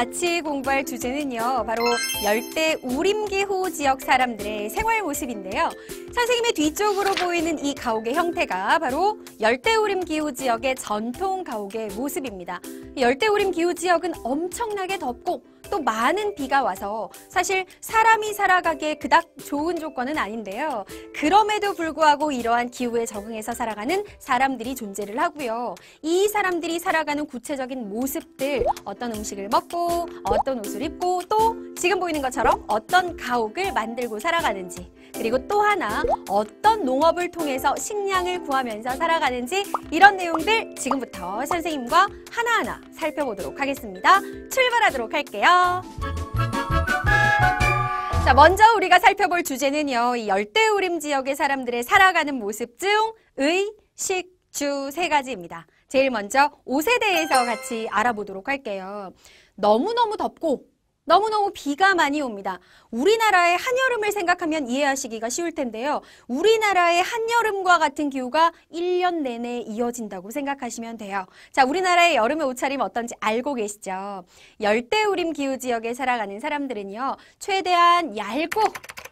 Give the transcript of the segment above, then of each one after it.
같이 공부할 주제는요. 바로 열대 우림기후 지역 사람들의 생활 모습인데요. 선생님의 뒤쪽으로 보이는 이 가옥의 형태가 바로 열대 우림기후 지역의 전통 가옥의 모습입니다. 열대 우림기후 지역은 엄청나게 덥고 또 많은 비가 와서 사실 사람이 살아가기에 그닥 좋은 조건은 아닌데요. 그럼에도 불구하고 이러한 기후에 적응해서 살아가는 사람들이 존재를 하고요. 이 사람들이 살아가는 구체적인 모습들, 어떤 음식을 먹고, 어떤 옷을 입고, 또 지금 보이는 것처럼 어떤 가옥을 만들고 살아가는지 그리고 또 하나 어떤 농업을 통해서 식량을 구하면서 살아가는지 이런 내용들 지금부터 선생님과 하나하나 살펴보도록 하겠습니다. 출발하도록 할게요. 자, 먼저 우리가 살펴볼 주제는요. 이 열대우림 지역의 사람들의 살아가는 모습 중 의, 식, 주 세 가지입니다. 제일 먼저 옷에 대해서 같이 알아보도록 할게요. 너무너무 덥고 너무너무 비가 많이 옵니다. 우리나라의 한여름을 생각하면 이해하시기가 쉬울 텐데요. 우리나라의 한여름과 같은 기후가 1년 내내 이어진다고 생각하시면 돼요. 자, 우리나라의 여름의 옷차림 어떤지 알고 계시죠? 열대우림 기후 지역에 살아가는 사람들은요. 최대한 얇고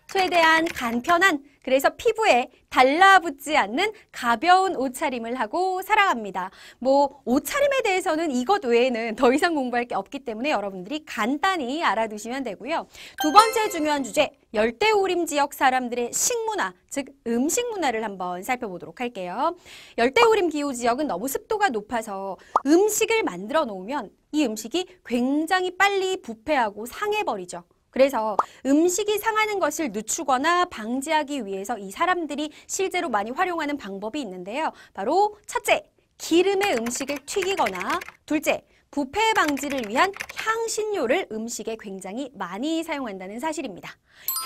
최대한 간편한 그래서 피부에 달라붙지 않는 가벼운 옷차림을 하고 살아갑니다. 뭐 옷차림에 대해서는 이것 외에는 더 이상 공부할 게 없기 때문에 여러분들이 간단히 알아두시면 되고요. 두 번째 중요한 주제 열대우림 지역 사람들의 식문화, 즉 음식 문화를 한번 살펴보도록 할게요. 열대우림 기후 지역은 너무 습도가 높아서 음식을 만들어 놓으면 이 음식이 굉장히 빨리 부패하고 상해버리죠. 그래서 음식이 상하는 것을 늦추거나 방지하기 위해서 이 사람들이 실제로 많이 활용하는 방법이 있는데요. 바로 첫째, 기름에 음식을 튀기거나 둘째, 부패 방지를 위한 향신료를 음식에 굉장히 많이 사용한다는 사실입니다.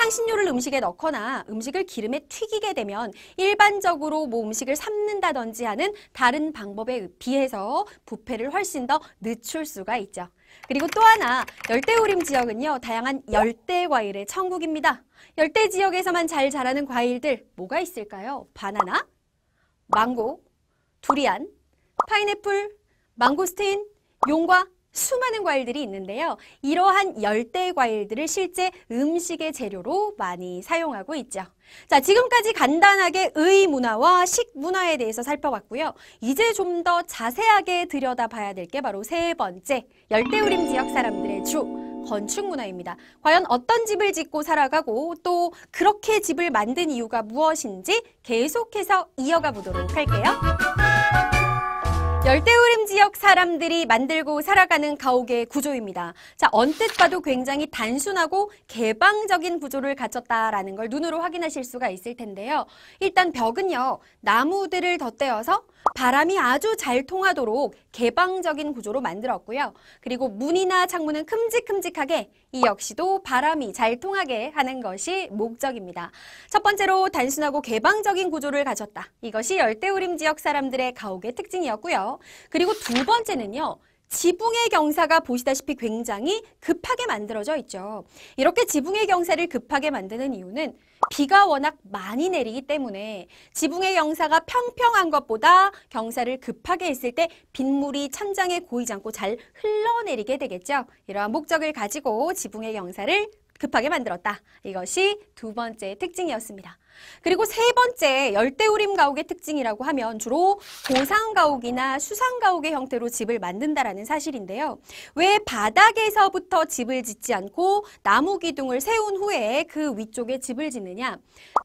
향신료를 음식에 넣거나 음식을 기름에 튀기게 되면 일반적으로 뭐 음식을 삶는다든지 하는 다른 방법에 비해서 부패를 훨씬 더 늦출 수가 있죠. 그리고 또 하나 열대우림 지역은요 다양한 열대 과일의 천국입니다. 열대 지역에서만 잘 자라는 과일들 뭐가 있을까요? 바나나, 망고, 두리안, 파인애플, 망고스틴, 용과 수많은 과일들이 있는데요. 이러한 열대 과일들을 실제 음식의 재료로 많이 사용하고 있죠. 자, 지금까지 간단하게 의문화와 식문화에 대해서 살펴봤고요. 이제 좀 더 자세하게 들여다봐야 될 게 바로 세 번째, 열대우림 지역 사람들의 주 건축 문화입니다. 과연 어떤 집을 짓고 살아가고 또 그렇게 집을 만든 이유가 무엇인지 계속해서 이어가 보도록 할게요. 열대우림 지역 사람들이 만들고 살아가는 가옥의 구조입니다. 자, 언뜻 봐도 굉장히 단순하고 개방적인 구조를 갖췄다라는 걸 눈으로 확인하실 수가 있을 텐데요. 일단 벽은요, 나무들을 덧대어서 바람이 아주 잘 통하도록 개방적인 구조로 만들었고요. 그리고 문이나 창문은 큼직큼직하게 이 역시도 바람이 잘 통하게 하는 것이 목적입니다. 첫 번째로 단순하고 개방적인 구조를 가졌다. 이것이 열대우림 지역 사람들의 가옥의 특징이었고요. 그리고 두 번째는요. 지붕의 경사가 보시다시피 굉장히 급하게 만들어져 있죠. 이렇게 지붕의 경사를 급하게 만드는 이유는 비가 워낙 많이 내리기 때문에 지붕의 경사가 평평한 것보다 경사를 급하게 했을 때 빗물이 천장에 고이지 않고 잘 흘러내리게 되겠죠. 이러한 목적을 가지고 지붕의 경사를 급하게 만들었다. 이것이 두 번째 특징이었습니다. 그리고 세 번째 열대우림 가옥의 특징이라고 하면 주로 고상 가옥이나 수상 가옥의 형태로 집을 만든다라는 사실인데요. 왜 바닥에서부터 집을 짓지 않고 나무 기둥을 세운 후에 그 위쪽에 집을 짓느냐?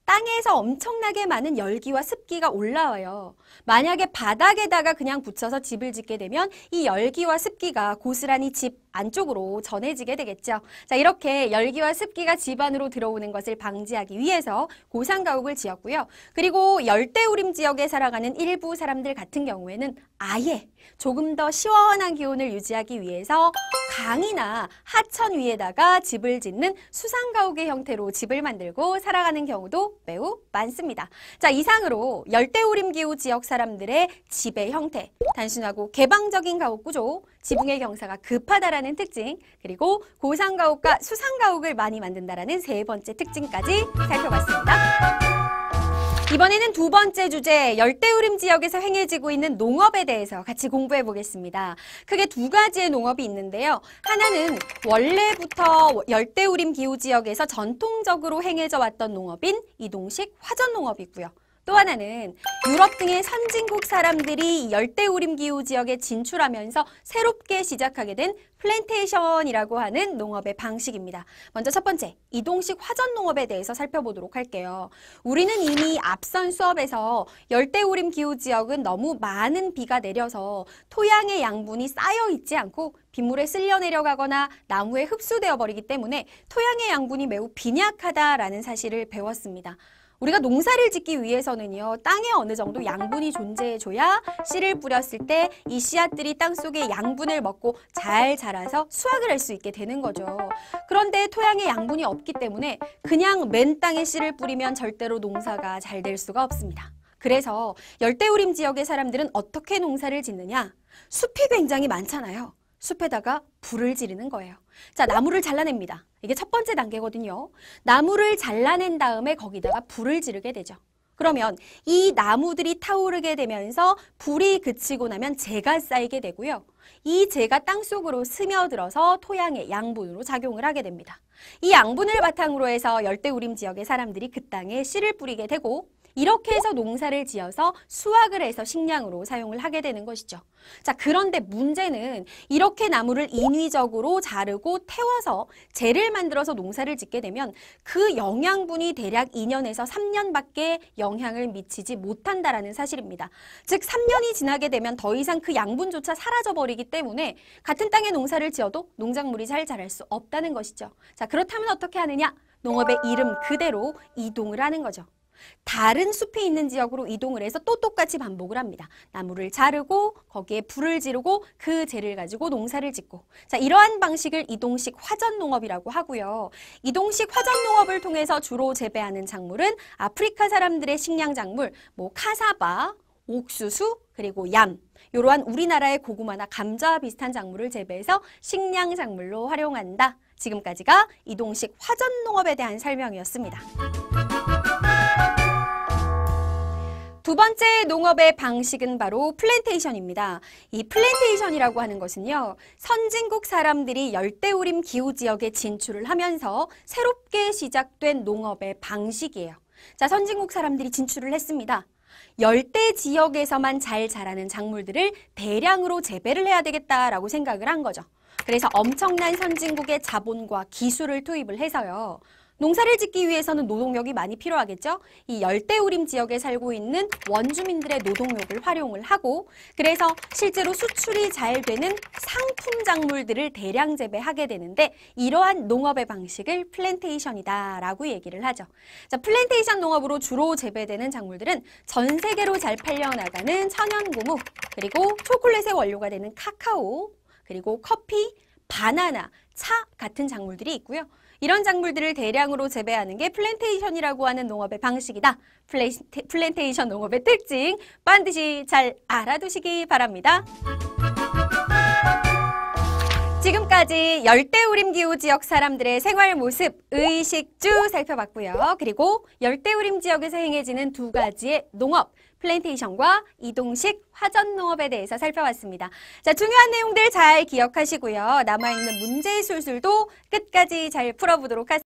땅에서 엄청나게 많은 열기와 습기가 올라와요. 만약에 바닥에다가 그냥 붙여서 집을 짓게 되면 이 열기와 습기가 고스란히 집 안쪽으로 전해지게 되겠죠. 자, 이렇게 열기와 습기가 집 안으로 들어오는 것을 방지하기 위해서 고상 해당 가옥을 지었고요. 그리고 열대우림 지역에 살아가는 일부 사람들 같은 경우에는 아예 조금 더 시원한 기온을 유지하기 위해서 강이나 하천 위에다가 집을 짓는 수상가옥의 형태로 집을 만들고 살아가는 경우도 매우 많습니다. 자, 이상으로 열대우림 기후 지역 사람들의 집의 형태, 단순하고 개방적인 가옥 구조, 지붕의 경사가 급하다라는 특징, 그리고 고상가옥과 수상가옥을 많이 만든다라는 세 번째 특징까지 살펴봤습니다. 이번에는 두 번째 주제 열대우림 지역에서 행해지고 있는 농업에 대해서 같이 공부해 보겠습니다. 크게 두 가지의 농업이 있는데요. 하나는 원래부터 열대우림 기후 지역에서 전통적으로 행해져 왔던 농업인 이동식 화전농업이고요. 또 하나는 유럽 등의 선진국 사람들이 열대우림 기후 지역에 진출하면서 새롭게 시작하게 된 플랜테이션이라고 하는 농업의 방식입니다. 먼저 첫 번째, 이동식 화전 농업에 대해서 살펴보도록 할게요. 우리는 이미 앞선 수업에서 열대우림 기후 지역은 너무 많은 비가 내려서 토양의 양분이 쌓여 있지 않고 빗물에 쓸려 내려가거나 나무에 흡수되어 버리기 때문에 토양의 양분이 매우 빈약하다라는 사실을 배웠습니다. 우리가 농사를 짓기 위해서는요 땅에 어느 정도 양분이 존재해줘야 씨를 뿌렸을 때 이 씨앗들이 땅 속에 양분을 먹고 잘 자라서 수확을 할 수 있게 되는 거죠 그런데 토양에 양분이 없기 때문에 그냥 맨 땅에 씨를 뿌리면 절대로 농사가 잘 될 수가 없습니다 그래서 열대우림 지역의 사람들은 어떻게 농사를 짓느냐 숲이 굉장히 많잖아요 숲에다가 불을 지르는 거예요 자 나무를 잘라냅니다 이게 첫 번째 단계거든요. 나무를 잘라낸 다음에 거기다가 불을 지르게 되죠. 그러면 이 나무들이 타오르게 되면서 불이 그치고 나면 재가 쌓이게 되고요. 이 재가 땅속으로 스며들어서 토양의 양분으로 작용을 하게 됩니다. 이 양분을 바탕으로 해서 열대우림 지역의 사람들이 그 땅에 씨를 뿌리게 되고 이렇게 해서 농사를 지어서 수확을 해서 식량으로 사용을 하게 되는 것이죠. 자, 그런데 문제는 이렇게 나무를 인위적으로 자르고 태워서 재를 만들어서 농사를 짓게 되면 그 영양분이 대략 2년에서 3년밖에 영향을 미치지 못한다라는 사실입니다. 즉 3년이 지나게 되면 더 이상 그 양분조차 사라져버리기 때문에 같은 땅에 농사를 지어도 농작물이 잘 자랄 수 없다는 것이죠. 자, 그렇다면 어떻게 하느냐? 농업의 이름 그대로 이동을 하는 거죠. 다른 숲이 있는 지역으로 이동을 해서 또 똑같이 반복을 합니다. 나무를 자르고 거기에 불을 지르고 그 재를 가지고 농사를 짓고 자 이러한 방식을 이동식 화전농업이라고 하고요. 이동식 화전농업을 통해서 주로 재배하는 작물은 아프리카 사람들의 식량작물 뭐 카사바, 옥수수, 그리고 얌, 이러한 우리나라의 고구마나 감자와 비슷한 작물을 재배해서 식량 작물로 활용한다. 지금까지가 이동식 화전농업에 대한 설명이었습니다. 두 번째 농업의 방식은 바로 플랜테이션입니다. 이 플랜테이션이라고 하는 것은요. 선진국 사람들이 열대우림 기후 지역에 진출을 하면서 새롭게 시작된 농업의 방식이에요. 자, 선진국 사람들이 진출을 했습니다. 열대 지역에서만 잘 자라는 작물들을 대량으로 재배를 해야 되겠다라고 생각을 한 거죠. 그래서 엄청난 선진국의 자본과 기술을 투입을 해서요. 농사를 짓기 위해서는 노동력이 많이 필요하겠죠. 이 열대우림 지역에 살고 있는 원주민들의 노동력을 활용을 하고 그래서 실제로 수출이 잘 되는 상품 작물들을 대량 재배하게 되는데 이러한 농업의 방식을 플랜테이션이다라고 얘기를 하죠. 자, 플랜테이션 농업으로 주로 재배되는 작물들은 전 세계로 잘 팔려나가는 천연고무 그리고 초콜릿의 원료가 되는 카카오 그리고 커피, 바나나, 차 같은 작물들이 있고요. 이런 작물들을 대량으로 재배하는 게 플랜테이션이라고 하는 농업의 방식이다. 플레, 플랜테이션 농업의 특징 반드시 잘 알아두시기 바랍니다. 지금까지 열대우림 기후 지역 사람들의 생활 모습, 의식 쭉 살펴봤고요. 그리고 열대우림 지역에서 행해지는 두 가지의 농업, 플랜테이션과 이동식 화전농업에 대해서 살펴봤습니다. 자, 중요한 내용들 잘 기억하시고요. 남아있는 문제의 술술도 끝까지 잘 풀어보도록 하겠습니다.